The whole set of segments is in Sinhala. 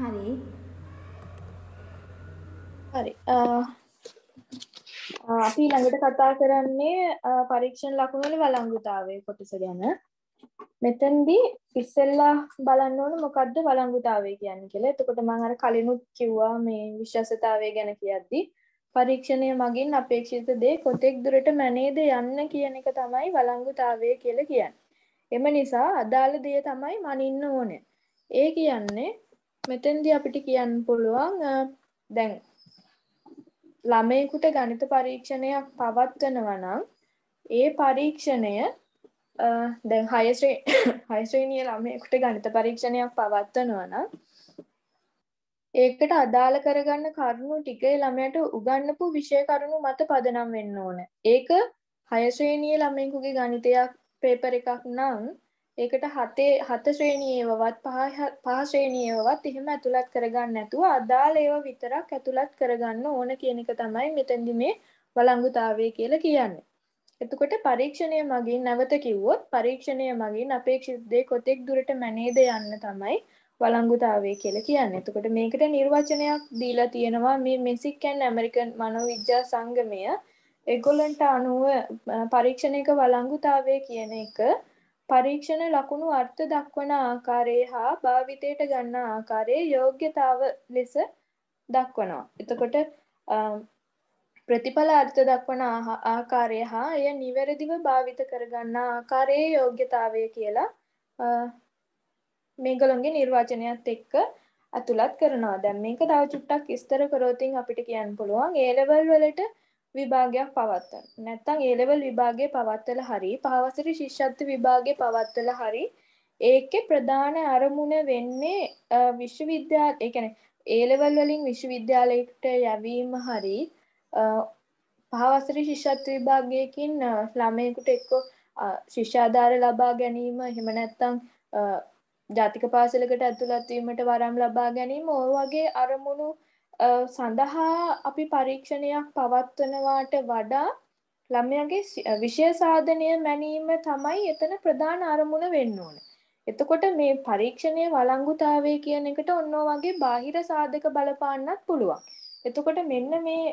හරි. හරි. අපි ළඟට කතා කරන්නේ පරීක්ෂණ ලකුණු වල වළංගුතාවය කොටස ගැන. මෙතනදී ඉස්සෙල්ලා බලන්න ඕන මොකද්ද වළංගුතාවය කියන්නේ කියලා. එතකොට මම අර කලිනුත් කිව්වා මේ විශ්වාසතාවය ගැන කියද්දී පරීක්ෂණය මගින් අපේක්ෂිත දේ කොතෙක් දුරට මැනේද යන්න කියන එක තමයි වළංගුතාවය කියලා කියන්නේ. එම නිසා අදාළ දේ තමයි මනින්න ඕනේ. ඒ කියන්නේ මෙතෙන්දී අපිට කියන්න පුළුවන් දැන් ළමයෙකුට ගණිත පරීක්ෂණයක් පවත්වනවනම් ඒ පරීක්ෂණය දැන් හයස්්‍රේ හයිස්ශ්‍රීනිය ළමයෙකුට ගණිත පරීක්ෂණයක් පවත්වනවන ඒකට අදාළ කරගන්න කරුණු ටිකේ ළමයට උගන්නපු විෂය කරුණු මත පදනම් වෙන්න ඕන ඒක හයශ්‍රේණිය ළමයෙකුගේ ගණිතයක් පේපර එකක් නම් ඒකට හතේ හත ශ්‍රේණියේවත් පහශ්‍රේණියවත් එහෙම ඇතුළත් කරගන්න නැතුව අදාළ ඒව විතරක් ඇතුළත් කරගන්න ඕන කියන එක තමයි මෙතැදි මේ වලංගුතාවය කියල කියන්න. එතකොට පරීක්ෂණය මගින් නැවත කිව්වොත් පරීක්ෂණය මගින් අපේක්ෂිද්දේ කොතෙක් දුරට මැනේද යන්න තමයි වලංගුතාවේ කියල කියන්න එතකොට මේකට නිර්වචනයක් දීලා තියෙනවා මේ මෙසික්කැන් ඇමරිකන් මනෝවිද්‍යා සංගමය එගොලන්ට අනුව පරීක්ෂණයක වලංගුතාවය කියන එක පරීක්ෂණ ලකුණු අර්ථ දක්වන ආකාරයේ හා භාවිතයට ගන්න ආකාරයේ යෝග්‍යතාව ලෙස දක්වනවා. එතකොට ප්‍රතිඵල අර්ථ දක්වන ආකාරය හා එය නිවැරදිව භාවිත කරගන්න ආකාරයේ යෝග්‍යතාවය කියලා මේගොල්ලන්ගේ නිර්වචනයත් එක්ක අතුලත් කරනවා. දැන් මේක තව චුට්ටක් විස්තර කරොතින් අපිට කියන්න පුළුවන් ඒ ලෙවල් වලට විභාගයක් පවත්වන්න. නැත්තම් ඒ ලෙවල් විභාගය පවත්වලා හරි පහවසරේ ශිෂ්‍යත්ව විභාගය පවත්වලා හරි ඒකේ ප්‍රධාන අරමුණ වෙන්නේ විශ්වවිද්‍යාල ඒ කියන්නේ ඒ ලෙවල් වලින් විශ්වවිද්‍යාලයකට යැවීම හරි පහවසරේ ශිෂ්‍යත්ව විභාගයකින් ළමයෙකුට එක්ක ශිෂ්‍යාධාර ලබා ගැනීම එහෙම නැත්තම් ජාතික පාසලකට ඇතුළත් වීමට වරම් ලබා ගැනීම ඔය වගේ අරමුණු සඳහා අපි පරීක්ෂණයක් පවත්වනවාට වඩා ළමයගේ විශේසාධනය මැනීම තමයි එතන ප්‍රධාන අරමුණ වෙන්න ඕන. එතකොට මේ පරීක්ෂණය වලංගුතාවේ කියන එකට ඔන්නෝ වගේ බාහිර සාධක බලපාන්නත් පුළුවන්. එතකොට මෙන්න මේ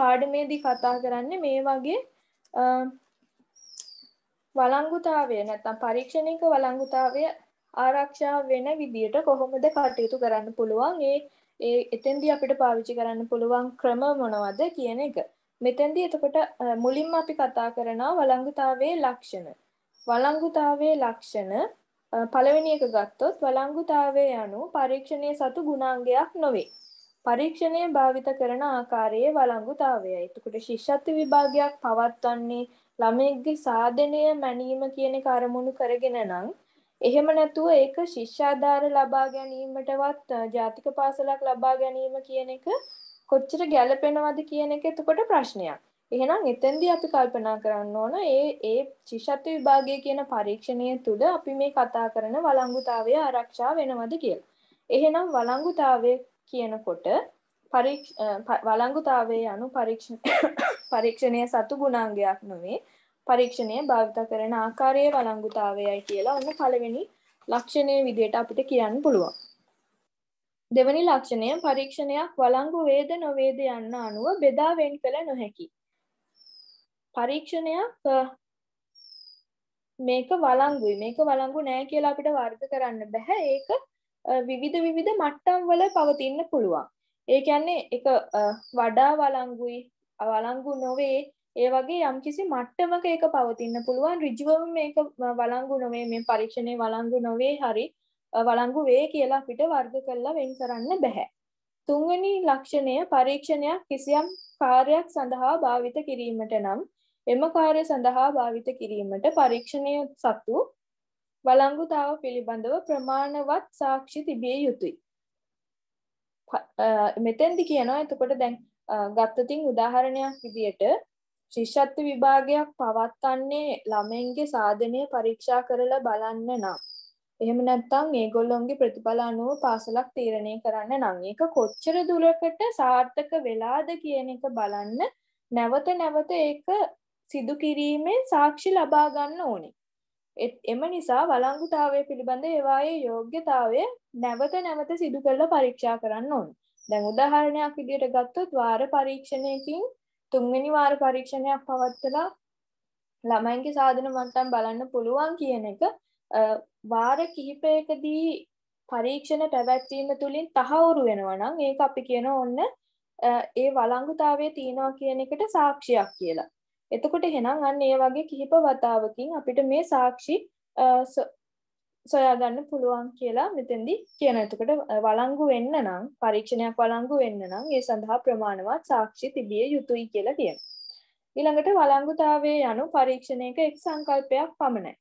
පාඩමේදී කතා කරන්නේ මේ වගේ වලංගුතාවය නැත්තම් පරීක්ෂණයක වලංගුතාවය ආරක්ෂා වෙන විදියට කොහොමද කටයුතු කරන්න පුළුවන් ඒ ඒ එතෙන්දී අපිට පාවිච්චි කරන්න පුළුවන් ක්‍රම මොනවද කියන එක. මෙතැන්දි එතකොට මුලින්ම අපි කතා කරනවා වලංගුතාවේ ලක්ෂණ. වලංගුතාවේ ලක්ෂණ පළවෙනි එක ගත්තොත් වලංගුතාවේ යනු පරීක්ෂණය සතු ගුණාංගයක් නොවේ. පරීක්ෂණය භාවිත කරන ආකාරයේ වලංගුතාවය. එතකොට ශිෂ්‍යත්ව විභාගයක් පවත්වන්නේ ළමයෙක්ගේ සාධනය මැනීම කියන එක අරමුණු කරගෙන නම් එහෙම නැතුව ඒක ශිෂ්‍යාධාර ලබා ගැනීමටවත් ජාතික පාසලක් ලබා ගැනීම කියන එක කොච්චර ගැලපෙනවද කියන එක එතකොට ප්‍රශ්නයක්. එහෙනම් එතෙන්දී අපි කල්පනා කරන්න ඕන ඒ ඒ ශිෂ්‍යත්ව විභාගය කියන පරීක්ෂණය තුළ අපි මේ කතා කරන වළංගුතාවය ආරක්ෂා වෙනවද කියලා. එහෙනම් වළංගුතාවය කියනකොට වළංගුතාවයේ අනු පරීක්ෂණය සතු ගුණාංගයක් නොවේ පරීක්ෂණය භාවිත කරන ආකාරයේ වලංගුතාවයයි කියලා ඔන්න පළවෙනි ලක්ෂණය විදියට අපිට කියන්න පුළුවන්. දෙවැනි ලක්ෂණය පරීක්ෂණයක් වලංගු වේද නොවේද යන්න අනුව බෙදා වෙන් කළ නොහැකි. පරීක්ෂණයක් මේක වලංගුයි මේක වලංගු නෑ කියලා අපිට වර්ග කරන්න බැහැ ඒක විවිධ විවිධ මට්ටම් වල පවතින්න පුළුවන්. ඒ කියන්නේ එක වඩා වලංගුයි වලංගු නොවේ ඒ වගේ යම්කිසි මට්ටමක ඒක පවතින්න පුළුවන් ඍජුවම මේක වළංගු නොවේ මේ පරීක්ෂණේ වළංගු නොවේ හරි වළංගු වේ කියලා අපිට වර්ග කරලා වෙන් කරන්න බෑ. තුන්වෙනි ලක්ෂණය පරීක්ෂණයක් කිසියම් කාර්යයක් සඳහා භාවිත කිරීමට නම් එම කාර්ය සඳහා භාවිත කිරීමට පරීක්ෂණය සතු වළංගුතාව පිළිබඳව ප්‍රමාණවත් සාක්ෂි තිබිය යුතුයි. මෙතෙන්දි කියනවා එතකොට දැන් ගත්තතින් උදාහරණයක් විදියට ශිෂ්‍යත්ව විභාගයක් පවත්වන්නේ ළමයින්ගේ සාධනය පරීක්ෂා කරලා බලන්න නම්. එහෙම නැත්නම් ඒගොල්ලොන්ගේ ප්‍රතිඵල අනුව පාසලක් තීරණය කරන්න නම් ඒක කොච්චර දුරකට සාර්ථක වෙලාද කියන එක බලන්න නැවත නැවත ඒක සිදු කිරීමෙන් සාක්ෂි ලබා ගන්න ඕනේ. එම නිසා වළංගුතාවය පිළිබඳ ඒවායේ යෝග්‍යතාවය නැවත නැවත සිදු කරලා පරීක්ෂා කරන්න ඕනේ. දැන් උදාහරණයක් විදිහට ගත්තොත් වාර පරීක්ෂණයකින් තුන්වෙනි වාර පරීක්ෂණයක් පවත්වලා ළමයින්ගේ සාධන මට්ටම් බලන්න පුළුවන් කියන එක වාර කිහිපයකදී පරීක්ෂණ පැවැත්වීම තුළින් තහවුරු වෙනවනම් ඒ අපි කියන ඔන්න ඒ වලංගුතාවය තියෙනවා කියන එකට සාක්ෂියක් කියලා. එතකොට හෙනම් අන්න ඒ වගේ කිහිප වතාවකින් අපිට මේ සාක්ෂි සොයාගන්න පුළුවන් කියලා මෙතෙන්දි කියන එතකට වලංගු වෙන්න නම් පරීක්ෂණයක් වලංගු වෙන්න නම් ඒ සඳහා ප්‍රමාණවත් සාක්ෂි තිබිය යුතුයි කියලා කියන. ඊළඟට වලංගුතාවයේ යනු පරීක්ෂණයක එක් සංකල්පයක් පමණයි.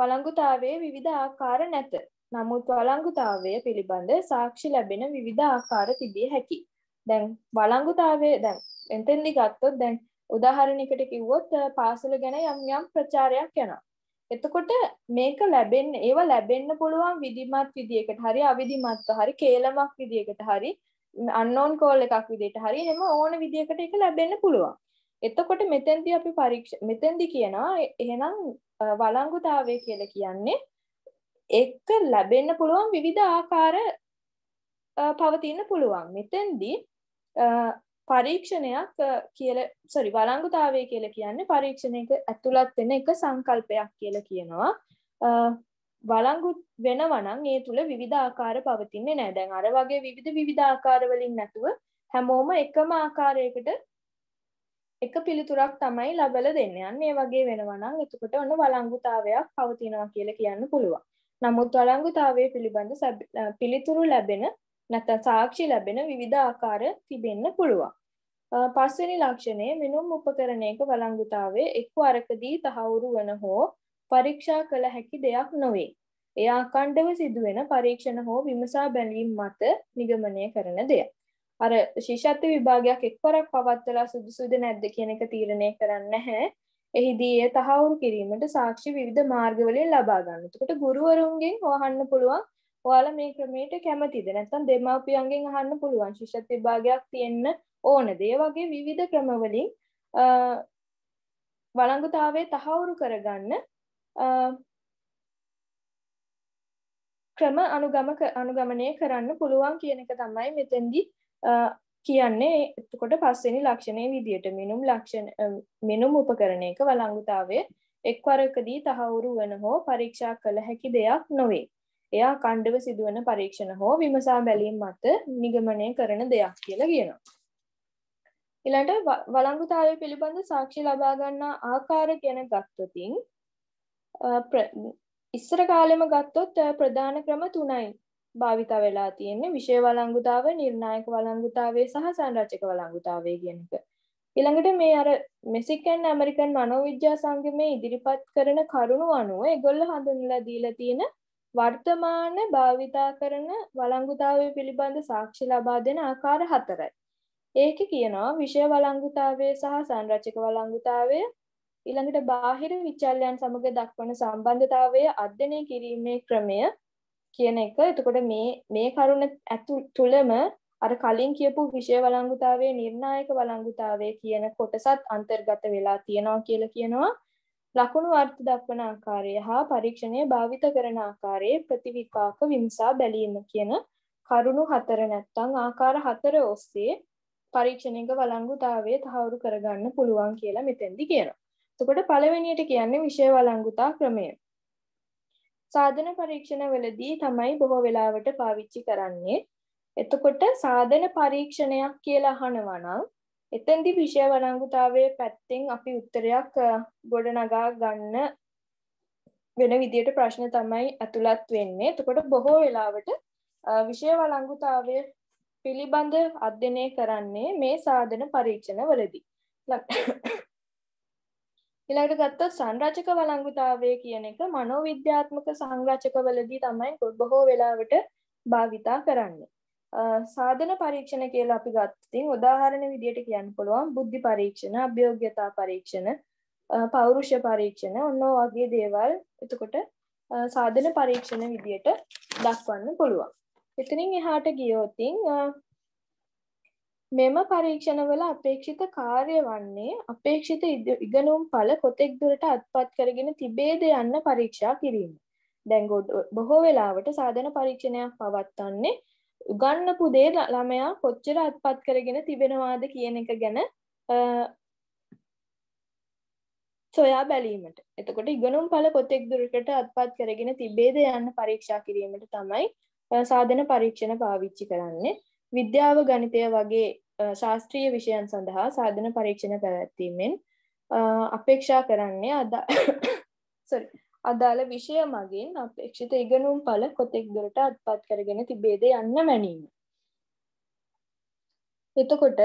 වලංගුතාවයේ විවිධ ආකාර නැත. නමුත් වලංගුතාවය පිළිබඳ සාක්ෂි ලැබෙන විවිධ ආකාර තිබිය හැකි. දැන් වලංගුතාවය දැන් එතෙන්දි ගත්තොත් දැන් උදාහරණයකට කිව්වොත් පාසල ගැන යම් යම් ප්‍රචාරයක් යනවා. එතකොට මේක ලැබෙන්න ඒවා ලැබෙන්න පුළුවන් විධිමත් විදියකට හරි අවිධිමත්ව හරි කේලමක් විදියකට හරි අන්නෝන් කෝල් එකක් විදියට හරි එහෙම ඕන විදියකට ඒක ලැබෙන්න පුළුවන්. එතකොට මෙතෙන්දී අපි පරීක්ෂ මෙතෙන්දි කියනවා එහෙනම් වළංගුතාවය කියලා කියන්නේ එක්ක ලැබෙන්න පුළුවන් විවිධ ආකාර පවතින්න පුළුවන්. මෙතෙන්දී පරීක්ෂණයක් කියල සොරි වලංගුතාවය කියල කියන්නේ පරීක්ෂණයක ඇතුළත් වෙන එක සංකල්පයක් කියල කියනවා වලංගු වෙන වනන් ඒ තුළ විධාකාර පවතින්නේ නෑදැන් අර වගේ විවිධ විධාකාරවලින් නැතුව හැමෝම එකම ආකාරයකට එක පිළිතුරක් තමයි ලබල දෙන්නයන් මේ වගේ වෙනවනම් එතුකට ඔන්න වලංගුතාවයක් පවතිනවා කියල කියන්න පුළුවන් නමුත් වලංගුතාවය පිළිබඳ පිළිතුරු ලැබෙන නැත සාක්ෂි ලැබෙන විවිධ ආකාර තිබෙන්න පුළුවන් පස්වෙනි ලක්ෂණය මිනුම් උපකරණයක වලංගුතාවේ එක්ව අරකදී තහවුරු වන හෝ පරීක්ෂා කළ හැකි දෙයක් නොවේ. එය අකණ්ඩව සිදුවෙන පරීක්ෂණ හෝ විමසා බැලීම් මත නිගමනය කරන දෙය. අර ශිෂත්ව විභාගයක් එක්වරක් පවත්වලා සුදුසුද නැද්ද කියන එක තීරණය කරන්න නැහැ. එහිදී ඒ තහවුරු කිරීමට සාක්ෂි විවිධ මාර්ගවලින් ලබා ගන්න. එතකොට ගුරුවරුන්ගෙන් වහන්න පුළුවන් ඔයාලා මේ ක්‍රමයට කැමතිද? නැත්නම් දෙමව්පියන්ගෙන් අහන්න පුළුවන්. ශිෂ්‍යත්ව විභාගයක් තියෙන්න ඕනද ඒ වගේ විවිධ ක්‍රමවලින් වළංගුතාවේ තහවුරු කරගන්න ක්‍රම අනුගමක අනුගමනය කරන්න පුළුවන් කියන එක තමයි මෙතැන්දි කියන්නේ එතකොට පස්සෙනි ලක්ෂණය විදියට මිනුම් ලක්ෂණ මිනුම් උපකරණයක වළංගුතාවේ එක්වරකදී තහවුරු වන හෝ පරීක්ෂා කළ හැකි දෙයක් නොවේ. එය අඛණ්ඩව සිදුවන පරීක්ෂණ හෝ විමසා බැලීම මත නිගමනය කරන දෙයක් කියලා කියනවා. ඊළඟට වළංගුතාවය පිළිබඳ සාක්ෂි ලබා ගන්නා ආකාරය ගැන ගත්තොතින් ඉස්සර කාලෙම ගත්තොත් ප්‍රධාන ක්‍රම තුනයි භාවිත වෙලා තියෙන්නේ විෂය වළංගුතාව, නිර්ණායක වළංගුතාවය සහ සංරචක වළංගුතාවය කියන එක. ඊළඟට මේ අර මෙසිකන් ඇමරිකන් මනෝවිද්‍යා සංගමේ ඉදිරිපත් කරන කරුණු අනුව ඒගොල්ලෝ හඳුන්වලා දීලා තියෙන වර්තමාන භාවිතා කරන වළංගුතාවය පිළිබඳ සාක්ෂි ලබා දෙන ආකාර හතරයි. ඒක කියනවා විෂය වලංගුතාවය සහ සංරචක වලංගුතාවය ඊළඟට බාහිර විචල්යන් සමග දක්වන සම්බන්ධතාවය අධ්‍යනය කිරීමේ ක්‍රමය කියන එක එතකොට මේ මේ කරුණ ඇතු තුළම අර කලින් කියපු විෂය වලංගුතාවේ නිර්ණායක වලංගුතාවේ කියන කොටසත් අන්තර්ගත වෙලා තියෙනවා කියලා කියනවා ලකුණු අර්ථ දක්වන ආකාරය හා පරීක්ෂණය භාවිත කරන ආකාරයේ ප්‍රතිවිපාක විමසා බැලීම කියන කරුණු හතර නැත්තං ආකාර හතර ඔස්සේ පරීක්ෂණයක වලංගුතාවය තහවුරු කරගන්න පුළුවන් කියලා මෙතෙන්දි කියනවා. එතකොට පළවෙනියට කියන්නේ විෂය වලංගුතා ක්‍රමය. සාධන පරීක්ෂණ වලදී තමයි බොහෝ වෙලාවට පාවිච්චි කරන්නේ. එතකොට සාධන පරීක්ෂණයක් කියලා අහනවා නම් එතෙන්දී විෂය වලංගුතාවයේ පැත්තෙන් අපි උත්තරයක් ගොඩනගා ගන්න වෙන විදියට ප්‍රශ්න තමයි ඇතුළත් වෙන්නේ. එතකොට බොහෝ වෙලාවට විෂය වලංගුතාවය පිළිබඳ අධ්‍යනය කරන්නේ මේ සාධන පරීක්ෂණවලදී. ඊළඟට ගත්තොත් සංරචක වළංගුතාවය කියන එක මනෝවිද්‍යාත්මක සංරචකවලදී තමයි බොහෝ වෙලාවට භාවිතා කරන්නේ. සාධන පරීක්ෂණ කියලා අපි ගත්තොත් උදාහරණ විදියට කියන්න පුළුවන් බුද්ධි පරීක්ෂණ, අභියෝග්‍යතා පරීක්ෂණ, පෞරුෂ පරීක්ෂණ ඔන්න වගේ දේවල් එතකොට සාධන පරීක්ෂණ විදියට දක්වන්න පුළුවන්. එතනින් එහාට ගියෝතින් මෙම පරීක්ෂණවල අපේක්ෂිත කාර්ය වන්නේ අපේක්ෂිත ඉගනුම් පල කොතෙක් දුරට අත්පත් කරගෙන තිබේද යන්න පරීක්ෂා කිරීම. දැංගොඩ බොහෝ වෙලාවට සාධන පරීක්ෂණයක් පවත්වන්නේ උගන්නපු දේ ළමයා කොච්චර අත්පත් කරගෙන තිබෙනවාද කියන එක ගැන සොයා බැලීමට එතකොට ඉගනුම් පල කොතෙක් දුරකට අත්පත් කරගෙන තිබේද යන්න පරීක්ෂා කිරීමට තමයි සාධන පරීක්ෂණ පාවිච්චි කරන්නේ විද්‍යාව ගණිතය වගේ ශාස්ත්‍රීය විෂයන් සඳහා සාධන පරීක්ෂණ පැවැත්වීමෙන් අපේක්ෂා කරන්නේ අදා අදාළ විෂය මගින් අපේක්ෂිත ඉගනුම් පල කොතෙක් දුරට අත්පත් කරගෙන තිබේද යන්න මැනීම. එතකොට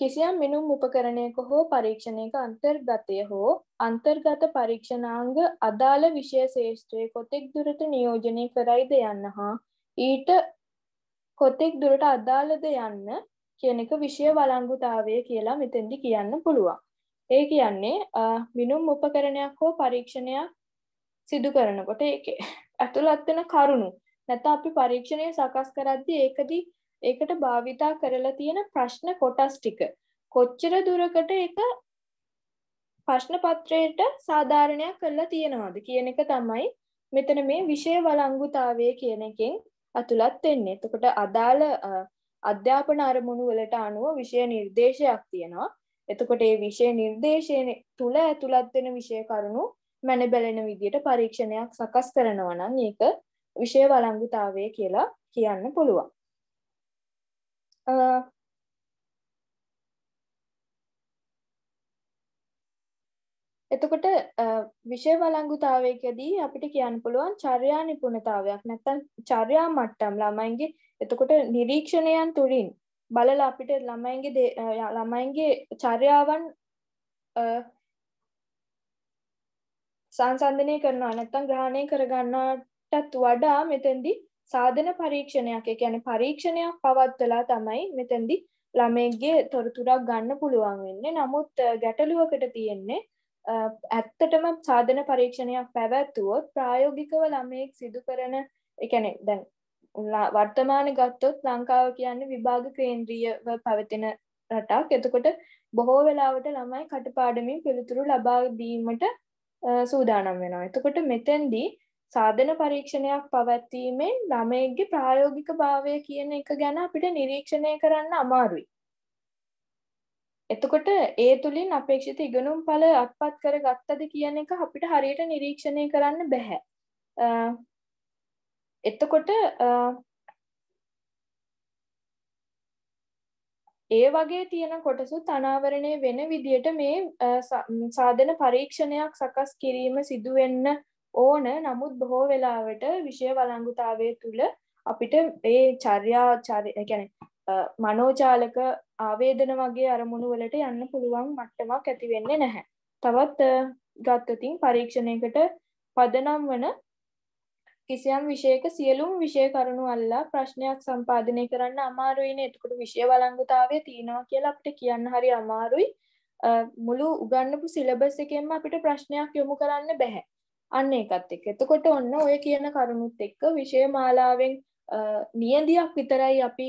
කිසියම් මිනුම් උපකරණයක හෝ පරීක්ෂණයක අන්තර්ගතය හෝ අන්තර්ගත පරීක්ෂණාංග අදාළ විෂය ශේෂත්‍රය කොතෙක් දුරට නියෝජනය කරයිද යන්න හා ඊට කොතෙක් දුරට අදාළද යන්න කියන එක විෂය වලංගුතාවය කියලා මෙතෙන්දි කියන්න පුළුවන්. ඒ කියන්නේ මිනුම් උපකරණයක් හෝ පරීක්ෂණයක් සිදු කරනකොට ඒක ඇතුළත් වෙන කරුණු නැත්නම් අපි පරීක්ෂණය සකස් කරද්දී ඒකදී ඒකට භාවිතා කරලා තියෙන ප්‍රශ්න කොටස් ටික කොච්චර දුරකට ඒක ප්‍රශ්න පත්‍රයට සාධාරණයක් කරලා තියෙනවද කියන එක තමයි මෙතන මේ විෂය වලංගුතාවය කියන එකෙන් ඇතුළත් වෙන්නේ එතකොට අදාළ අධ්‍යාපන අරමුණු වලට අනුව විෂය නිර්දේශයක් තියෙනවා එතකොට ඒ විෂය නිර්දේශයන තුළ ඇතුළත් වෙන විෂය කරුණු මැන බැලෙන විදියට පරීක්ෂණයක් සකස් කරනවා නම් ඒක විෂය වලංගුතාවය කියලා කියන්න පුළුවන් එතකොට විෂය වලංගුතාවයකදී අපිට කියන්න පුළුවන් චර්යා නිපුණතාවයක් නැත්තම් චර්යා මට්ටම් ළමයින්ගේ එතකොට නිරීක්ෂණයන් තුළින් බලලා අපිට ළමයින්ගේ ළමයින්ගේ චර්යාවන් සංසන්ධනය කරනවා නැත්තම් ග්‍රහණය කරගන්නටත් වඩා මෙතෙන්දි සාධන පරීක්ෂණයක් ඒ කියන්නේ පරීක්ෂණයක් පවත්වලා තමයි මෙතෙන්දි ළමයිගේ තොරතුරක් ගන්න පුළුවන් වෙන්නේ. නමුත් ගැටලුවකට තියෙන්නේ ඇත්තටම සාධන පරීක්ෂණයක් පැවැත්තුවොත් ප්‍රායෝගිකව ළමයෙක් සිදු කරන එකනේ දැන් වර්තමාන ගත්තොත් ලංකාව කියන්න විභාග කේන්ද්‍රීයව පැවතින රටක් එතකොට බොහෝ වෙලාවට ළමයි කටපාඩමින් පිළිතුරු ලබා දීමට සූදානම් වෙනවා එතකොට මෙතැන්දී සාධන පරීක්ෂණයක් පවැත්වීමෙන් ළමයෙක්ගේ ප්‍රායෝගික භාවය කියන එක ගැන අපිට නිරීක්ෂණය කරන්න අමාරුයි එතකොට ඒ තුළින් අපේක්ෂිත ඉගනුම් පල අත්පත් කර ගත්තද කියන එක අපිට හරියට නිරීක්ෂණය කරන්න බැහැ. එතකොට ඒ වගේ තියෙන කොටසු තනාවරණය වෙන විදියට මේ සාධන පරීක්ෂණයක් සකස් කිරීම සිදුවෙන්න ඕන නමුත් බොහෝ වෙලාවට විෂය වලංගුතාවය තුළ අපිට ඒ චර්යා චරි ගැන මනෝජාලක ආවේදන වගේ අරමුණු වලට යන්න පුළුවන් මට්ටමක් ඇති වෙන්නේ නැහැ. තවත් ගත්තතින් පරීක්ෂණයකට පදනම් වන කිසියම් විෂයක සියලුම් විෂය කරුණු අල්ලා ප්‍රශ්නයක් සම්පාදනය කරන්න අමාරුයිනේ. එතකොට විෂය වළංගුතාවය තියෙනවා කියලා අපිට කියන්න හරි අමාරුයි. මුළු උගන්නපු සිලබස් එකෙන්ම අපිට ප්‍රශ්නයක් යොමු කරන්න බෑ. අන්න ඒකත් එක්ක. එතකොට ඔන්න ඔය කියන කරුණුත් එක්ක විෂය මාලාවෙන් නියඳියක් විතරයි අපි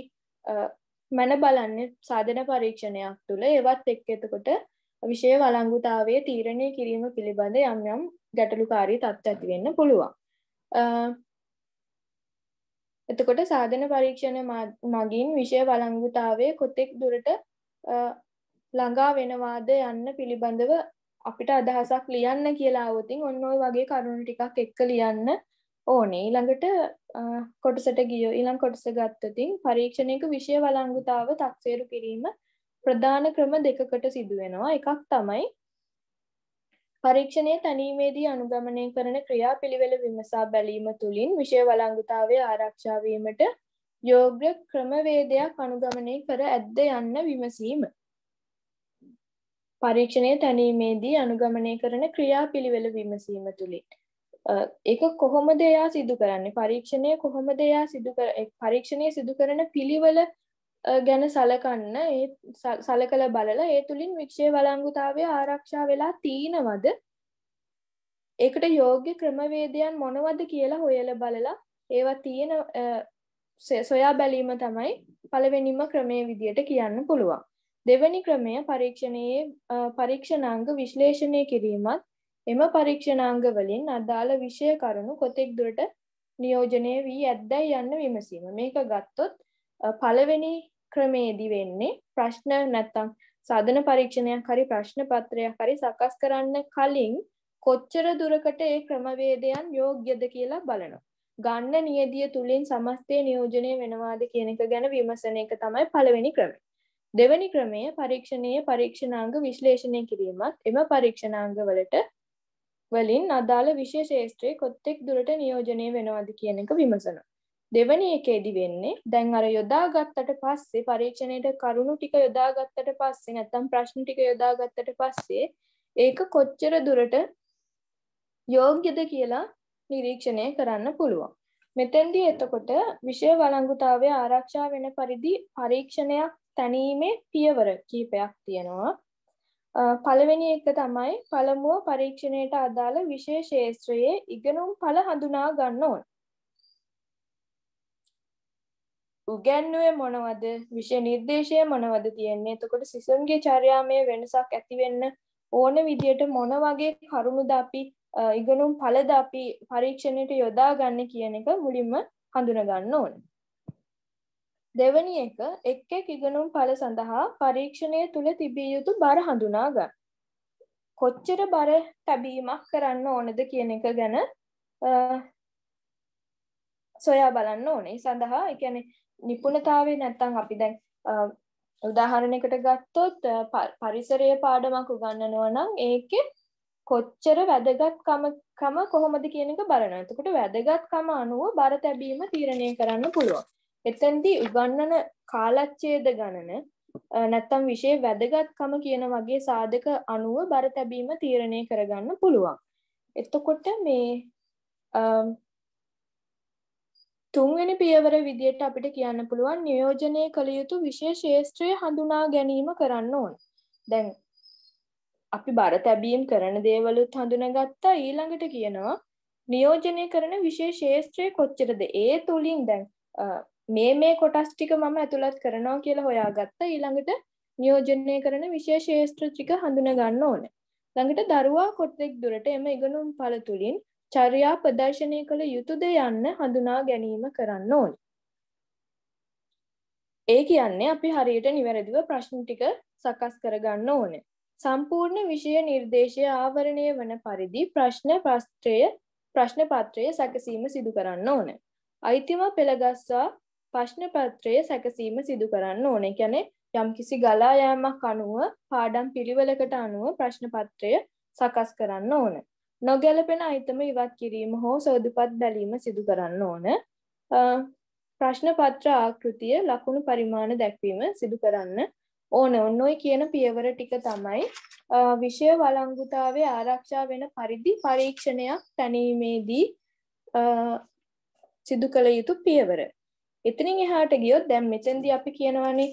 මැන බලන්න සාධන පරීක්ෂණයක් තුළ ඒවත් එක් එතකොට විෂය වලංගුතාවය තීරණය කිරීම පිළිබඳ යම් යම් ගැටලුකාරී තත්ත් ඇතිවෙන්න පුළුවන් එතකොට සාධන පරීක්ෂණ මගින් විෂය වලංගුතාවය කොතෙක් දුරට ළඟා වෙනවාද යන්න පිළිබඳව අපිට අදහසක් ලියන්න කියලා අවතින් ඔන්න ඔය වගේ කරුණු ටිකක් එක්ක ලියන්න ඕනේ ඊළඟට කොටසට ගියෝ ඊළං කොටස ගත්තතින් පරීක්ෂණයක විෂය වලංගුතාව තක්සේරු කිරීම ප්‍රධාන ක්‍රම දෙකකට සිදුවෙනවා එකක් තමයි පරීක්ෂණය තනීමේදී අනුගමනය කරන ක්‍රියා පිළිවෙල විමසා බැලීම තුළින් විෂය වලංගුතාවේ ආරක්ෂාවීමට යෝග්‍ය ක්‍රමවේදයක් අනුගමනය කර ඇද්ද යන්න විමසීම. පරීක්ෂණය තැනීමේදී අනුගමනය කරන ක්‍රියා පිළිවෙල විමසීම තුළින්. ඒක කොහොමද එයා සිදු කරන්නේ පරීක්ෂණය කොහොමද එයා සිදු පරීක්ෂණය සිදු කරන පිළිවල ගැන සලකන්න ඒ සලකළ බලලා ඒ තුළින් වික්ෂය වලංගුතාවය ආරක්ෂා වෙලා තියෙනවද ඒකට යෝග්‍ය ක්‍රමවේදයන් මොනවද කියලා හොයල බලලා ඒවා තියෙන සොයා බැලීම තමයි පළවෙනිම ක්‍රමය විදියට කියන්න පුළුවන් දෙවැනි ක්‍රමය පරීක්ෂණයේ පරීක්ෂණාංග විශ්ලේෂණය කිරීමත් එම පරීක්ෂණාංගවලින් අදාළ විෂය කරුණු කොතෙක් දුරට නියෝජනය වී ඇත්දැයි යන්න විමසීම. මේක ගත්තොත් පළවෙනි ක්‍රමේදී වෙන්නේ ප්‍රශ්න නැත්තම් සාධන පරීක්ෂණයක් හරි ප්‍රශ්න පත්‍රයක් හරි සකස් කරන්න කලින් කොච්චර දුරකට ඒ ක්‍රමවේදයන් යෝග්‍යද කියලා බලනවා. ගන්න නියදිය තුළින් සමස්තය නියෝජනය වෙනවාද කියන එක ගැන විමසන එක තමයි පළවෙනි ක්‍රමය. දෙවැනි ක්‍රමය පරීක්ෂණයේ පරීක්ෂණාංග විශ්ලේෂණය කිරීමත් එම පරීක්ෂණාංග වලට වලින් අදාළ විශේෂ ශාස්ත්‍රයේ කොත්තෙක් දුරට නියෝජනය වෙනවද කියන එක විමසනවා. දෙවැනි එකේදි වෙන්නේ දැන් අර යොදාගත්තට පස්සේ පරීක්ෂණයට කරුණු ටික යොදාගත්තට පස්සේ නැත්නම් ප්‍රශ්න ටික යොදාගත්තට පස්සේ ඒක කොච්චර දුරට යෝග්‍යද කියලා නිරීක්ෂණය කරන්න පුළුවන්. මෙතෙන්දී එතකොට විෂය වළංගුතාවය ආරක්ෂා වෙන පරිදි පරීක්ෂණයක් තනීමේ පියවර කීපයක් තියෙනවා. පළවෙනි එක තමයි පළමුුව පරීක්ෂණයට අදාළ විශේෂේත්‍රයේ ඉගෙනුම් පල හඳුනා ගන්න ඕන්. උගැන්නුවේ මොනවද විෂ නිර්දේශය මොනවද තියෙන්නේ තකොට සිසුන්ගේ චර්යාමය වෙනසක් ඇතිවෙන්න ඕන විදියට මොන වගේ කරුණුද අපි ඉගනුම් පලද අපි පරීක්ෂණයට යොදා ගන්න කියන එක මුලින්ම හඳුනගන්න ඕන. දෙවැනි එක එක් එක් ඉගෙනුම් ඵල සඳහා පරීක්ෂණය තුල තිබිය යුතු බර හඳුනා ගන්න. කොච්චර බර තැබීමක් කරන්න ඕනද කියන එක ගැන සොයා බලන්න ඕනේ. සඳහා ඒ කියන්නේ නිපුණතාවය නැත්තම් අපි දැන් උදාහරණයකට ගත්තොත් පරිසරයේ පාඩමක් උගන්වනවා නම් ඒකේ කොච්චර වැදගත්කම කම කොහොමද කියන එක බලනවා. එතකොට වැදගත්කම අනුව බර තැබීම තීරණය කරන්න පුළුවන්. එතැන්දී උගන්නන කාලච්චේද ගණන නැත්තම් විෂය වැදගත්කම කියන වගේ සාධක අනුව බර තැබීම තීරණය කරගන්න පුළුවන්. එතකොට මේ තුන්වෙනි පියවර විදියට අපිට කියන්න පුළුවන් නියෝජනය කළ යුතු විශේෂ ශේෂත්‍රය හඳුනා ගැනීම කරන්න ඕන. දැන් අපි බර තැබීම් කරන දේවලුත් හඳුනගත්තා ඊළඟට කියනවා නියෝජනය කරන විශේෂ ශේෂත්‍රය කොච්චරද ඒ තුළින් දැන් මේ මේ කොටස් ටික මම ඇතුළත් කරනවා කියලා හොයාගත්ත ඊළඟට නියෝජනය කරන විශේෂේෂත්‍ර ටික හඳුන ගන්න ඕන. ළඟට දරුවා කොටෙක් දුරට එම ඉගෙනුම් පළ තුළින් චර්යා ප්‍රදර්ශනය කළ යුතුද යන්න හඳුනා ගැනීම කරන්න ඕන. ඒ කියන්නේ අපි හරියට නිවැරදිව ප්‍රශ්න ටික සකස් කරගන්න ඕන. සම්පූර්ණ විෂය නිර්දේශය ආවරණය වන පරිදි ප්‍රශ්න පත්‍රය ප්‍රශ්න පත්‍රය සැකසීම සිදු කරන්න ඕන. අයිතිම පෙළගස්වා ප්‍රශ්න පත්‍රය සැකසීම සිදු කරන්න ඕනේ කැනෙ යම් කිසි ගලා යෑමක් අනුව පාඩම් පිළිවලකට අනුව ප්‍රශ්න පත්‍රය සකස් කරන්න ඕන. නොගැලපෙන අයිතම ඉවත් කිරීම හෝ සෝදුපත් බැලීම සිදු කරන්න ඕන. ප්‍රශ්න පත්‍ර ආකෘතිය ලකුණු පරිමාණ දැක්වීම සිදු කරන්න ඕන ඔන්නොයි කියන පියවර ටික තමයි විෂය වලංගුතාවේ ආරක්ෂා වෙන පරිදි පරීක්ෂණයක් තැනීමේදී සිදු කළ යුතු පියවර. එතනින් එහාට ගියොත් දැන් මෙතෙන්දී අපි කියනවනේ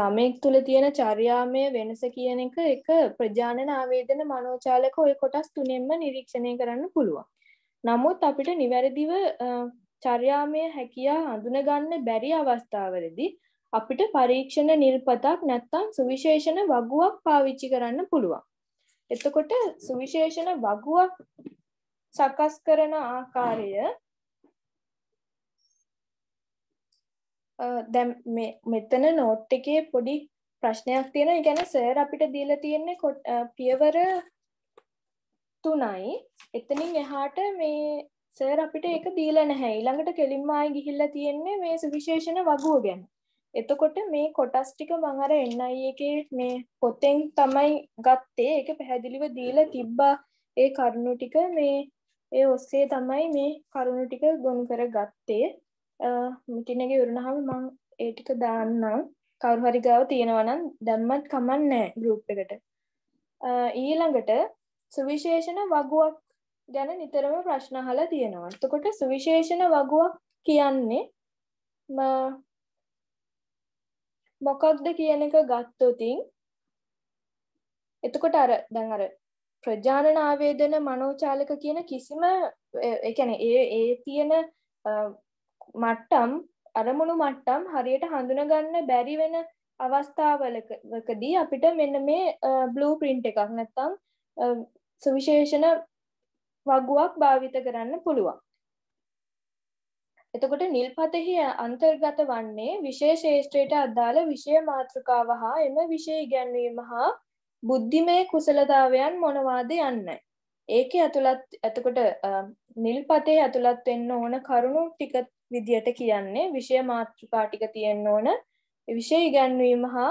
ළමෙක් තුළ තියෙන චර්යාමය වෙනස කියන එක එක ප්‍රජානන ආවේදන මනෝචාලක ඔය කොටස් තුනෙන්ම නිරීක්ෂණය කරන්න පුළුවන්. නමුත් අපිට නිවැරදිව චර්යාමය හැකියා හඳුනගන්න බැරි අවස්ථාවලදී අපිට පරීක්ෂණ නිල්පතක් නැත්තම් සුවිශේෂණ වගුවක් පාවිච්චි කරන්න පුළුවන්. එතකොට සුවිශේෂණ වගුවක් සකස් කරන ආකාරය දැම් මෙතන නෝට් එකේ පොඩි ප්‍රශ්නයක් තියෙන ගැන සර් අපිට දීලා තියෙන්නේ කොට පියවර තුනයි එතනින් එහාට මේ සර් අපිට එක දීලා නැහැ ඊළඟට කෙලින්ම ආයි ගිහිල්ලා තියෙන්නේ මේ සුවිශේෂණ වගුව ගැන. එතකොට මේ කොටස් ටික මම අර NI එකේ මේ පොතෙන් තමයි ගත්තේ. ඒක පැහැදිලිව දීලා තිබ්බා. ඒ කරුණු ටික මේ ඒ ඔස්සේ තමයි මේ කරුණු ටික ගොනු කරගත්තේ. මිටිනගේ උරුණහම මං ඒටික දාන්නම් කවරුහරිගාව තියෙනවනම් දැම්මත් කමන් නෑ ගරුප් එකට ඊළඟට සුවිශේෂණ වගුවක් ගැන නිතරම ප්‍රශ්න හලා තියෙනවා තකොට සුවිශේෂණ වගුවක් කියන්නේ මොකක්ද කියන එක ගත්තොතින් එතකොට අර දැන් අර ප්‍රජාණන ආවේදන මනෝචාලක කියන කිසිම එකන ඒ ඒ තියෙන මට්ටම් අරමුණු මට්ටම් හරියට හඳුනගන්න බැරි වෙන අවස්ථාවලකදී අපිට මෙන්න මේ බ්ලූ පින්ට් එකක් නැත්තම් සුවිශේෂණ වගුවක් භාවිත කරන්න පුළුවන් එතකොට නිල් පතෙහි අන්තර්ගත වන්නේ විශේෂේෂත්‍රයට අදාළ විෂය මාතෘකාව හා එම විෂය ඉගැන්වීම හා බුද්ධිමය කුසලතාවයන් මොනවාද යන්නයි. ඒකේ ඇතුළත් එතකොට නිල් පතේ ඇතුළත් වෙන්න ඕන කරුණු ටික විදියට කියන්නේ විෂය මාතෘකා ටික තියෙන්න ඕන විෂය ඉගැන්වීම හා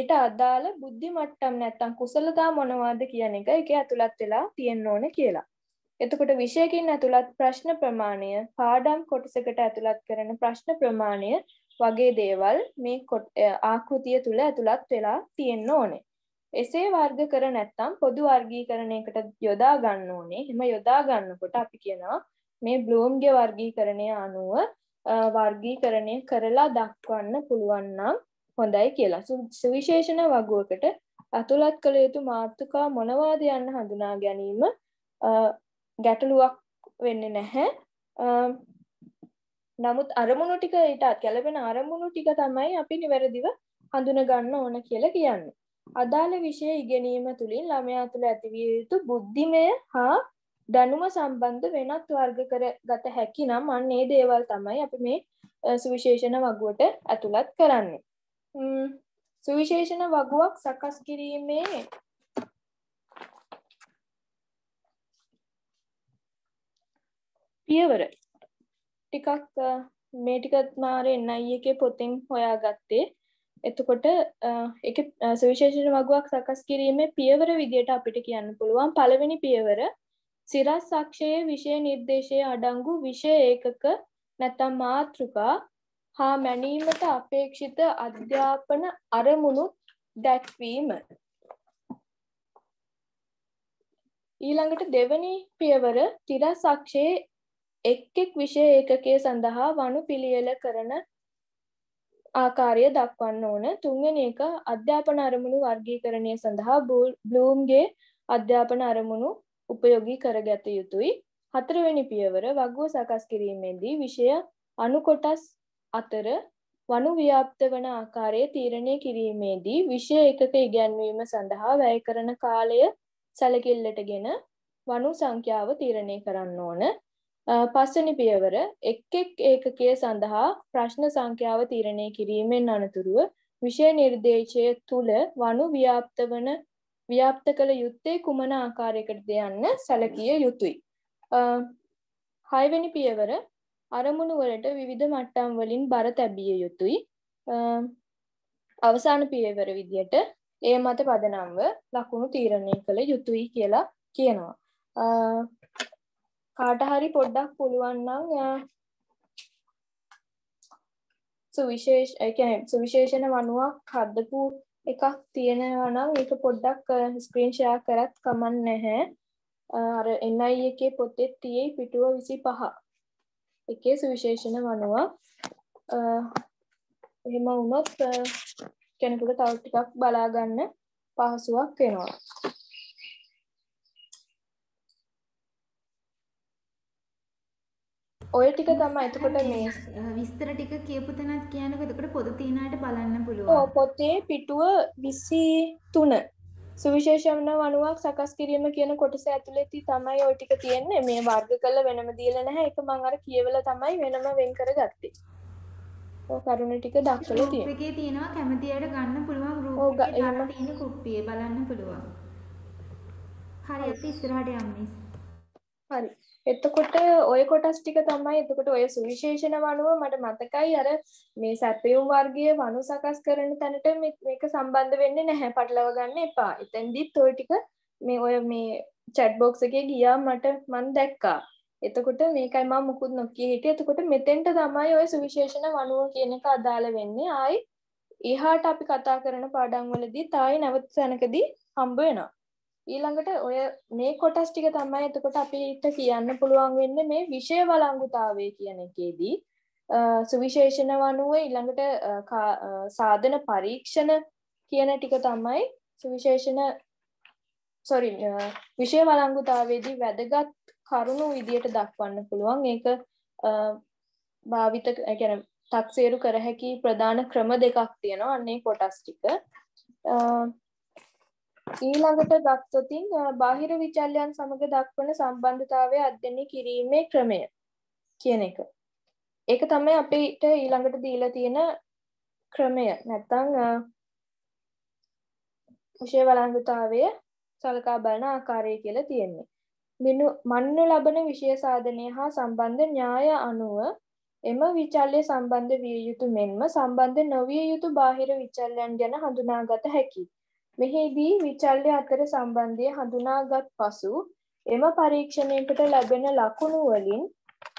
ඊට අදාළ බුද්ධි මට්ටම් නැත්තම් කුසලතා මොනවාද කියන එක ඒකේ ඇතුළත් වෙලා තියෙන්න ඕන කියලා. එතකොට විෂයකින් ඇතුළත් ප්‍රශ්න ප්‍රමාණය, පාඩම් කොටසකට ඇතුළත් කරන ප්‍රශ්න ප්‍රමාණය වගේ දේවල් මේ ආකෘතිය තුල ඇතුළත් වෙලා තියෙන්න ඕනේ. එසේ වර්ග කර නැත්තම් පොදු වර්ගීකරණයකට යොදා ගන්න ඕනේ. එහෙම යොදා ගන්නකොට අපි කියනවා මේ බ්ලූම්ගේ වර්ගීකරණය අනුව වර්ගීකරණය කරලා දක්වන්න පුළුවන්නම් හොඳයි කියලා සුවිශේෂණ වගුවකට ඇතුළත් කළ යුතු මාතෘකා මොනවාද යන්න හඳුනා ගැනීම ගැටලුවක් වෙන්න නැහැ නමුත් අරමුණු ටික ඉටත් කැලපෙන අරමුණු ටික තමයි අපි නිවැරදිව හඳුනගන්න ඕන කියලා කියන්න. අදාළ විෂය ඉගෙනීම තුළින් ළමයා තුළ ඇතිවිය යුතු බුද්ධිමය හා දැනුම සම්බන්ධ වෙනත් වර්ග කර ගත හැකි නම් අන්න ඒ දේවල් තමයි අපි මේ සුවිශේෂණ වගුවට ඇතුළත් කරන්නේ. සුවිශේෂණ වගුවක් සකස් කිරීමේ පියවර ටිකක් මේ ටිකත් මාර එන්නයි එකේ පොතෙන් හොයාගත්තේ එතකොට එක සුවිශේෂණ වගුවක් සකස් කිරීමේ පියවර විදියට අපිට කියන්න පුළුවන් පළවෙනි පියවර සිරස් සක්ෂයේ විෂය නිර්දේශයේ අඩංගු විෂය ඒකක නැත්නම් මාතෘකා හා මැනීමට අපේක්ෂිත අධ්‍යාපන අරමුණු දැක්වීම ඊළඟට දෙවැනි පියවර තිරස් අක්ෂයේ එක් එක් විෂය ඒකකයේ සඳහා වනු පිළියෙල කරන ආකාරය දක්වන්න ඕන තුන්වෙනි එක අධ්‍යාපන අරමුණු වර්ගීකරණය සඳහා බ්ලූම්ගේ අධ්‍යාපන අරමුණු උපයෝගී කරගත යුතුයි. හතරවෙනි පියවර වගුව සකස් කිරීමේදී විෂය අනුකොටස් අතර වනු ව්‍යාප්ත වන ආකාරය තීරණය කිරීමේදී විෂය එකක ඉගැන්වීම සඳහා වැය කරන කාලය සැලකිල්ලටගෙන වනු සංඛ්‍යාව තීරණය කරන්න ඕන. පස්වනි පියවර එක් එක් ඒකකය සඳහා ප්‍රශ්න සංඛ්‍යාව තීරණය කිරීමෙන් අනතුරුව විෂය නිර්දේශය තුළ වනු ව්‍යාප්ත වන ව්‍යාප්ත කළ යුත්තේ කුමන ආකාරයකටද යන්න සැලකිය යුතුයි. හයවැනි පියවර අරමුණු වලට විවිධ මට්ටම් වලින් බර තැබිය යුතුයි. අවසාන පියවර විදියට ඒ මත පදනම්ව ලකුණු තීරණය කළ යුතුයි කියලා කියනවා. කාට හරි පොඩ්ඩක් පුළුවන් නම් සුවිශේෂ සුවිශේෂණ වනුවක් හදපු එකක් තියෙනවා නම් ඒක පොඩ්ඩක් ස්ක්‍රීන් ෂෙයා කරත් කමක් නැහැ. අර NI එකේ පොතේ තියෙයි පිටුව 25. එකේ සුවිශේෂණ වනුව එහෙම වුණොත් කෙනෙකුට තව ටිකක් බලා ගන්න පහසුවක් වෙනවා. ඔය ටික තමයි එතකොට මේ විස්තර ටික කියපු තැනත් කියනක එතකොට පොත තියනට බලන්න පුළුවන් පොතේ පිටුව විසි තුන සුවිශේෂමන වනුවක් සකස් කිරීම කියන කොටස ඇතුළෙති තමයි ඔය ටික තියෙන්නේ මේ වර්ග කළ වෙනම දීලා නැහැ ඒක මං අර කියවල තමයි වෙනම වෙන් කරගත්තේ කරුණ ටික දක්වල තියෙනවා එකේ තියෙනවා කැමතියට ගන්න පුළුවන් රූප තියෙන කුප්පියේ බලන්න පුළුවන් හරි අපි ඉස්සරහට යන්නේ හරි එතකොට ඔය කොටස් ටික තමයි එතකොට ඔය සුවිශේෂණ වනුව මට මතකයි අර මේ සැපයුම් වර්ගය වනු සකස් කරන තැනට මේක සම්බන්ධ වෙන්නේ නැහැ පටලව ගන්න එපා. එතෙන්දිත් ඔය ටික මේ ඔය මේ චැට් බොක්ස් එකේ ගියා මට මන් දැක්කා. එතකොට මේකයි මම මුකුත් නොකිය හිටියේ. එතකොට මෙතෙන්ට තමයි ඔය සුවිශේෂණ වනුව කියන එක අදාළ වෙන්නේ. ආයි ඉහාට අපි කතා කරන පාඩම් වලදී තායි නැවත තැනකදී හම්බ වෙනවා. ඊළඟට ඔය මේ කොටස් ටික තමයි එතකොට අපිට කියන්න පුළුවන් වෙන්නේ මේ විෂය වළංගුතාවය කියන එකේදී සුවිශේෂණ වනුව ඊළඟට සාධන පරීක්ෂණ කියන ටික තමයි සුවිශේෂණ සොරි විෂය වළංගුතාවේදී වැදගත් කරුණු විදියට දක්වන්න පුළුවන් ඒක භාවිත ගැන තක්සේරු කර හැකි ප්‍රධාන ක්‍රම දෙකක් තියෙනවා අන්නේ කොටස් ටික ඊළඟට ගත්තොතින් බාහිර විචල්යන් සමග දක්වන සම්බන්ධතාවය අධ්‍යයනය කිරීමේ ක්‍රමය කියන එක. ඒක තමයි අපිට ඊළඟට දීලා තියෙන ක්‍රමය. නැත්තම් විෂය වළංගුතාවය සලකා බලන ආකාරය කියලා තියෙන්නේ. මිනු මන්නු ලබන විෂය සාධනය හා සම්බන්ධ න්‍යාය අනුව එම විචල්ය සම්බන්ධ විය යුතු මෙන්ම සම්බන්ධ නොවිය යුතු බාහිර විචල්යන් ගැන හඳුනාගත හැකියි. මෙහිදී විචල්්‍ය අතර සම්බන්ධය හඳුනාගත් පසු එම පරීක්ෂණයකට ලැබෙන ලකුණු වලින්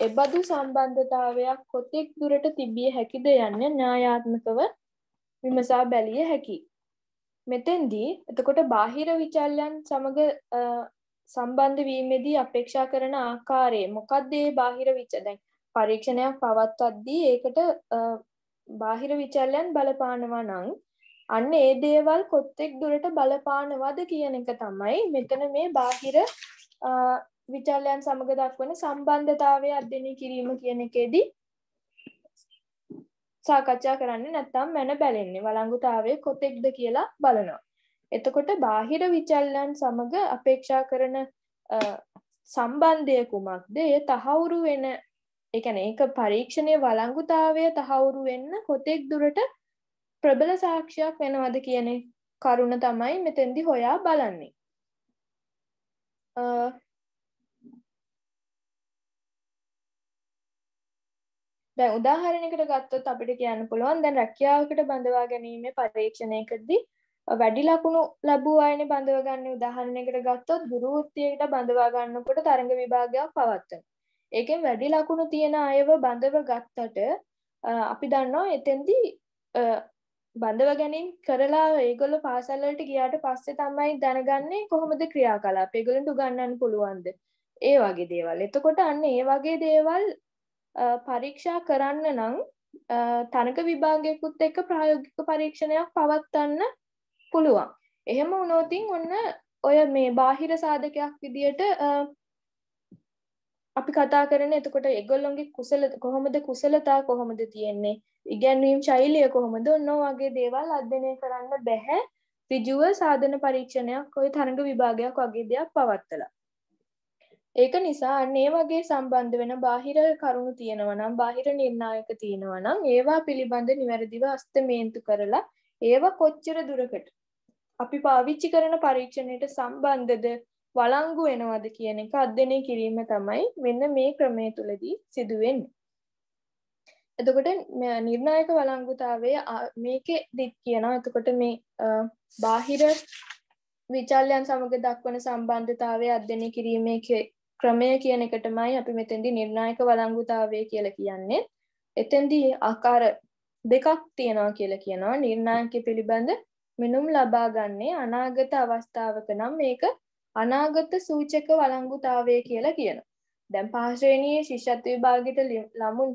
එබඳු සම්බන්ධතාවයක් කොතෙක් දුරට තිබිය හැකිද යන්න න්‍යායාත්මකව විමසා බැලිය හැකි. මෙතෙන්දී එතකොට බාහිර විචල්යන් සමග සම්බන්ධ වීමේදී අපේක්ෂා කරන ආකාරයේ මොකක්ද ඒ බාහිර විචදැන් පරීක්ෂණයක් පවත්වද්දී ඒකට බාහිර විචල්යන් බලපානවා නම් අන්න ඒ දේවල් කොත්තෙක් දුරට බලපානවද කියන එක තමයි මෙතන මේ බාහිර විචල්ලයන් සමග දක්වන සම්බන්ධතාවය අධ්‍යනය කිරීම කියන එකේදී සාකච්ඡා කරන්න නැත්තම් මැන බැලෙන්නේ වලංගුතාවය කොතෙක්ද කියලා බලනවා. එතකොට බාහිර විචල්ලන් සමඟ අපේක්ෂා කරන සම්බන්ධය කුමක්ද එය තහවුරු වෙන එකන ඒක පරීක්ෂණය වලංගුතාවය තහවුරු වෙන්න කොතෙක් දුරට ප්‍රබල සාක්ෂයක් වෙනවද කියන කරුණ තමයි මෙතෙන්දි හොයා බලන්නේ දැන් උදාහරණයකට ගත්තොත් අපිට කියන්න පුළුවන් දැන් රැකියාවකට බඳවා ගැනීම පරීක්ෂණයකදී වැඩි ලකුණු ලැබූ අයනේ බඳව ගන්න උදාහරණයකට ගත්තොත් ගුරු වෘත්තියකට බඳවා ගන්නකොට තරඟ විභාගයක් පවත්වන. ඒකෙන් වැඩි ලකුණු තියෙන අයව බඳව ගත්තට අපි දන්නවා එතෙන්දී බඳව ගැනින් කරලා ඒගොල්ල පාසල්ලට ගියාට පස්සේ තමයි දැනගන්නේ කොහොමද ක්‍රියා කලා පෙගලට ගන්නන්න පුළුවන්ද ඒ වගේ දේවල් එතකොට අන්න ඒ වගේ දේවල් පරීක්ෂා කරන්න නං තනක විභාගයකුත් එක්ක ප්‍රායෝගික පරීක්ෂණයක් පවත්වන්න පුළුවන් එහෙම උනෝතින් ඔන්න ඔය මේ බාහිර සාධකයක් විදියට අපි කතා කරන එතකොට එගොල්ලොන්ගේ කුසල කොහොමද කුසලතා කොහොමද තියෙන්නේ ඉගැන්වීම් ශෛලිය කොහොමද ඔන්නෝවාගේ දේවල් අධ්‍යනය කරන්න බැහැ රිජුව සාධන පරීක්ෂණයක් කොයි තරඟ විභාගයක් වගේ දෙයක් පවත්තලා ඒක නිසා අන්නේ වගේ සම්බන්ධ වෙන බාහිර කරුණු තියෙනවනම් බාහිර නිර්ණායක තියෙනවනම් ඒවා පිළිබඳ නිවැරදිව අස්තමේන්තු කරලා ඒවා කොච්චර දුරකට අපි පාවිච්චි කරන පරීක්ෂණයට සම්බන්ධද වලංගු වෙනවද කියන එක අධ්‍යනය කිරීම තමයි මෙන්න මේ ක්‍රමය තුළදී සිදුවෙන්. එතකොට නිර්ණයක වලංගුතාවය මේක දිත් කියනවා එතකොට මේ බාහිර විචල්යන් සමග දක්වන සම්බන්ධතාවය අධ්‍යනය කිරීමේ ක්‍රමය කියන එකටමයි අපි මෙතෙන්දි නිර්ණයක වලංගුතාවය කියල කියන්නේ. එතෙන්දී ආකාර දෙකක් තියෙනවා කියල කියනවා නිර්ණයක පිළිබඳ මෙනුම් ලබාගන්නේ අනාගත අවස්ථාවක නම් මේක අනාගත සූචක වලංගුතාවය කියලා කියන. දැන් පාශ්‍රේණයේ ශිෂ්‍යත් විභාගට ළමුන්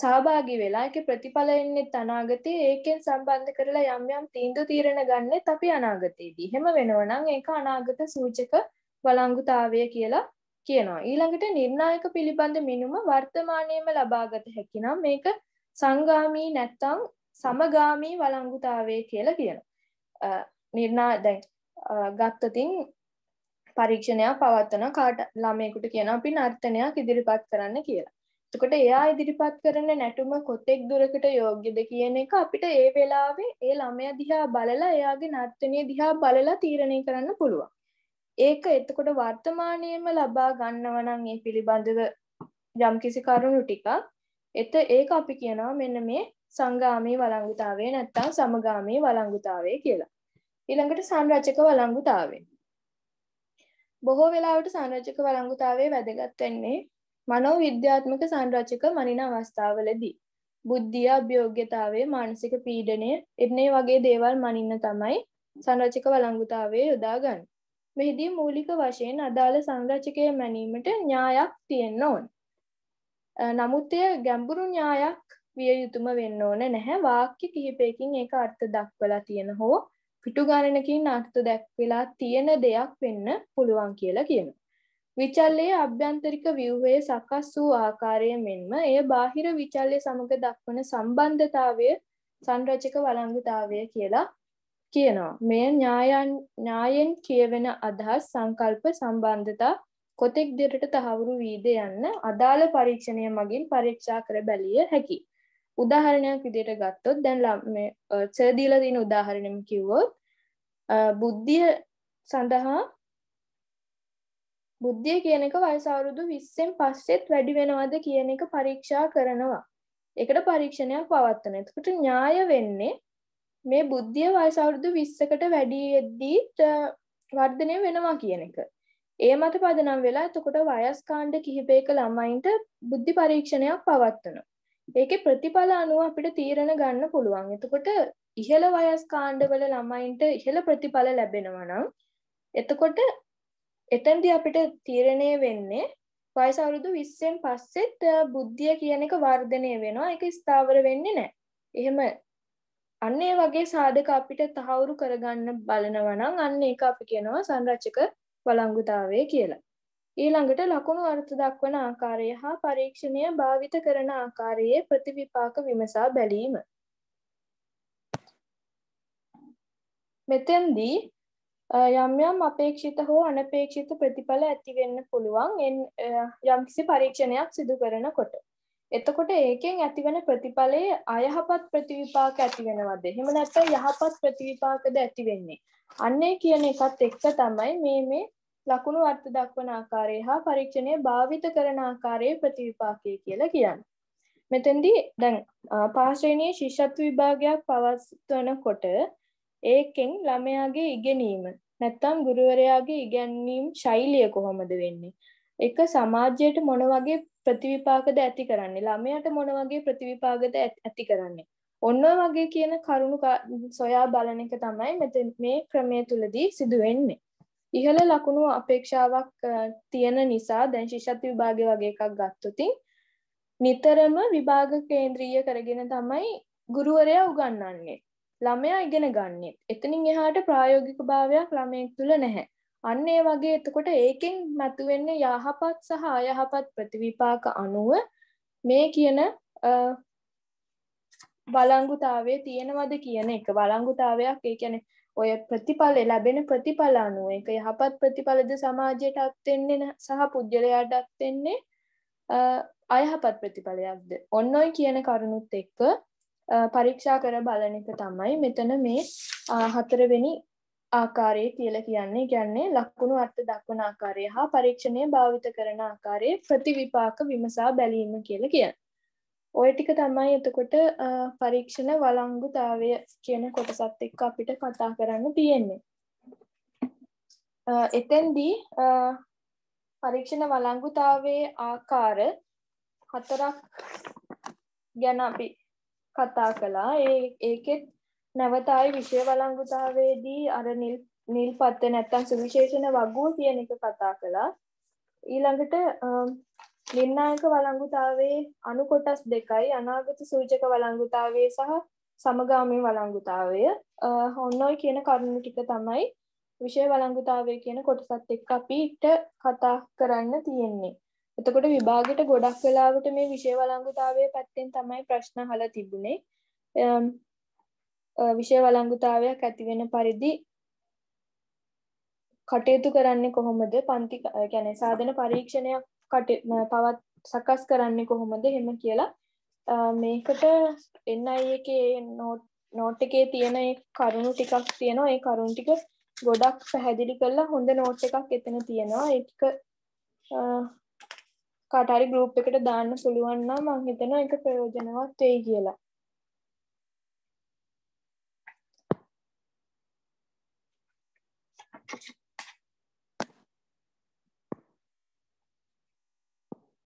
සහභාගි වෙලා එක ප්‍රතිඵල එන්නේ අනාගතයේ ඒකෙන් සම්බන්ධ කරලා යම් යම් තීන්දුව තීරණ ගන්නෙත් අපි අනාගතයේදී. එහෙම වෙනවා නම් ඒක අනාගත සූචක වළංගුතාවය කියලා කියනවා. ඊළඟට නිර්ණායක පිළිබඳ මිනුම වර්තමානයේම ලබාගත හැකි නම් මේක සංගාමී නැත්නම් සමගාමී වළංගුතාවය කියලා කියනවා. නිර්ණා දැන් ගත්තතින් පරීක්ෂණයක් පවත්වන කාට ළමයකුට කියන අපි නර්තනයක් ඉදිරිපත් කරන්න කියලා. එතකොට එයා ඉදිරිපත් කරන නැටුම කොතෙක් දුරකට යෝග්‍යද කියන එක අපිට ඒ වෙලාවේ ඒ ළමයා දිහා බලලා එයාගේ නර්තනය දිහා බලලා තීරණය කරන්න පුළුවන්. ඒක එතකොට වර්තමානයේම ලබා ගන්නව නම් ඒ පිළිබඳව යම්කිසි කරුණු ටිකක් එත ඒක අපි කියනවා මෙන්න මේ සංගාමී වළංගුතාවය නැත්තම් සමගාමී වළංගුතාවය කියලා. ඊළඟට සංරචක වලංගුතාවය. බොහෝ වෙලාවට සංරචක වලංගුතාවය වැදගත් වෙන්නේ මනෝ විද්‍යාත්මක සංරචක මනින අවස්ථාවලදී. බුද්ධිය අභියෝග්‍යතාවය මානසික පීඩනය එන්නේ වගේ දේවල් මනින්න තමයි සංරචක වලංගුතාවය යොදාගන්න. මෙහිදී මූලික වශයෙන් අදාළ සංරචකය මැනීමට න්‍යායක් තියෙන්න ඕන. නමුත් එය ගැඹුරු න්‍යායක් විය යුතුම වෙන්න ඕන නැහැ වාක්‍ය කිහිපයකින් ඒක අර්ථ දක්වලා තියෙන හෝ පිටු ගණනකින් අර්ථ දැක්වෙලා තියෙන දෙයක් වෙන්න පුළුවන් කියලා කියනවා. විචල්ලයේ අභ්‍යන්තරික ව්‍යුහයේ සකස් වූ ආකාරය මෙන්ම එය බාහිර විචල්ලය සමග දක්වන සම්බන්ධතාවය සංරචක වළංගුතාවය කියලා කියනවා. මෙය ඥායෙන් කියවෙන අදහස් සංකල්ප සම්බන්ධතා කොතෙක් දෙරට තහවුරු වීද යන්න අදාළ පරීක්ෂණය මගින් පරීක්ෂා කර බැලිය හැකි. උදාහරණයක් විදියට ගත්තොත් දැන් සර්දීල තින උදාහරණම කිව්වොත් බුද්ධිය සඳහා බුද්ධිය කියන එක වයසවුරුදු විස්සෙන් පස්සෙත් වැඩි වෙනවද කියන එක පරීක්ෂා කරනවා එකට පරීක්ෂණයක් පවත්වන එතකට ඥාය වෙන්නේ මේ බුද්ධිය වයසවුරුදු විස්සකට වැඩියද්දීත් වර්ධනය වෙනවා කියන එක ඒ මත පදනම් වෙලා එතකොට වයස්කාණ්ඩ කිහිපයක ළමයින්ට බුද්ධි පරීක්ෂණයක් පවත්වනවා ඒකේ ප්‍රතිඵල අනුව අපිට තීරණ ගන්න පුළුවන්. එතකොට ඉහළ වයස් කාණ්ඩවල ළමයින්ට ඉහළ ප්‍රතිඵල ලැබෙනවා නම් එතකොට එතනදී අපිට තීරණය වෙන්නේ වයස අවුරුදු 20න් පස්සෙත් බුද්ධිය කියන එක වර්ධනය වෙනවා. ඒක ස්ථාවර වෙන්නේ නැහැ. එහෙම අන්න ඒ වගේ සාධක අපිට තහවුරු කරගන්න බලනවා නම් අන්න ඒක අපි කියනවා සංරචක වළංගුතාවය කියලා. ඊළඟට ලකුණු අර්ථ දක්වන ආකාරය හා පරීක්ෂණය භාවිත කරන ආකාරයේ ප්‍රතිවිපාක විමසා බැලීම. මෙතෙන්දී යම් යම් අපේක්ෂිත හෝ අනපේක්ෂිත ප්‍රතිඵල ඇතිවෙන්න පුළුවන් යම්කිසි පරීක්ෂණයක් සිදු කරනකොට. එතකොට ඒකෙන් ඇතිවන ප්‍රතිඵලයේ අයහපත් ප්‍රතිවිපාක ඇතිවෙනවද එහෙම නැත්නම් යහපත් ප්‍රතිවිපාකද ඇතිවෙන්නේ අන්නේ කියන එකත් එක්ක තමයි මේ මේ ලකුණු අර්ථ දක්වන ආකාරය හා පරීක්ෂණය භාවිත කරන ආකාරයේ ප්‍රතිවිපාකය කියලා කියන්න. මෙතැන්දී දැන් පාශ්‍රණයේ ශිෂ්ෂත්ව විභාගයක් පවස්වන කොට ඒකෙන් ළමයාගේ ඉගෙනීම නැත්තම් ගුරුවරයාගේ ඉගැන්වීම් ශෛලිය කොහොමද වෙන්නේ. එක සමාජයට මොන වගේ ප්‍රතිවිපාකද ඇති කරන්නේ ළමයට මොන වගේ ප්‍රතිවිපාගද ඇති කරන්නේ. ඔන්න වගේ කියන කරුණු සොයා බලන එක තමයි මෙ මේ ක්‍රමය තුළදී සිදුවෙන්නේ. ඉහළ ලකුණු අපේක්ෂාවක් තියෙන නිසා දැන් ශිෂ්‍යත්ව විභාග වගේ එකක් ගත්තුතින් නිතරම විභාග කේන්ද්‍රීය කරගෙන තමයි ගුරුවරයා උගන්නන්නේ ළමයා ඉගෙන ගන්නෙත් එතනින් එහාට ප්‍රායෝගික භාවයක් ළමයෙක් තුළ නැහැ අන්න ඒ වගේ එතකොට ඒකෙන් මතුවෙන්න යහපත් සහ අයහපත් ප්‍රතිවිපාක අනුව මේ කියන බලංගුතාවේ තියෙනවද කියන එක බලංගුතාවයක් ඒ කියන්නේ ඔය ප්‍රතිඵල ලැබෙන ප්‍රතිඵල අනුව එක යහපත් ප්‍රතිඵලද සමාජයට අත්වෙන්නේ සහ පුද්ගලයාට අත්වෙන්නේ අයහපත් ප්‍රතිඵලයක්ද ඔන්න ඔයි කියන කරුණුත් එක්ක පරීක්ෂා කර බලන එක තමයි මෙතන මේ හතරවෙනි ආකාරයේ කියලා කියන්නේ ගැන්නේ ලක්කුණු අර්ථ දක්වන ආකාරය හා පරීක්ෂණය භාවිත කරන ආකාරයේ ප්‍රතිවිපාක විමසා බැලීම කියලා කියන්න. ඔය ටික තමයි එතකොට පරීක්ෂණ වලංගුතාවය කියන කොටසත් එක්ක අපිට කතා කරන්න තියෙන්නේ. එතැන්දී පරීක්ෂණ වලංගුතාවේ ආකාර හතරක් ගැන අපි කතා කලා ඒ ඒකෙත් නැවතයි විෂය වලංගුතාවේදී අර නිල් නිල් පත්තේ නැත්තම් සුවිශේෂණ වගුව කියන එක කතා කළා ඊළඟට නිර්ණායක වළංගුතාවේ අණු කොටස් දෙකයි අනාගත සූචක වළංගුතාවය සහ සමගාමී වළංගුතාවය හොන්න ඔය කියන කරුණු ටික තමයි විෂය වළංගුතාවය කියන කොටසත් එක්ක අපිට කතා කරන්න තියෙන්නේ. එතකොට විභාගෙට ගොඩක් වෙලාවට මේ විෂය වළංගුතාවය පැත්තෙන් තමයි ප්‍රශ්න අහලා තිබුණේ. විෂය වළංගුතාවයක් ඇති වෙන පරිදි කටයුතු කරන්නේ කොහොමද? පන්ති يعني සාධන පරීක්ෂණයක් කට පවත් සකස් කරන්නේ කොහොමද හෙම කියලා මේකට එන්නයි එක නෝට් නෝට් එකේ තියෙන කරුණු ටිකක් තියෙනවා ඒ කරුණු ටික ගොඩක් පැහැදිලි කරලා හොඳ නෝට් එකක් එතන තියෙනවා ඒක කටරි ගරුප් එකට දාන්න පුළුවන් නම් මං හිතනවා ඒක ප්‍රයෝජනවත් වෙයි කියලා. Thank you.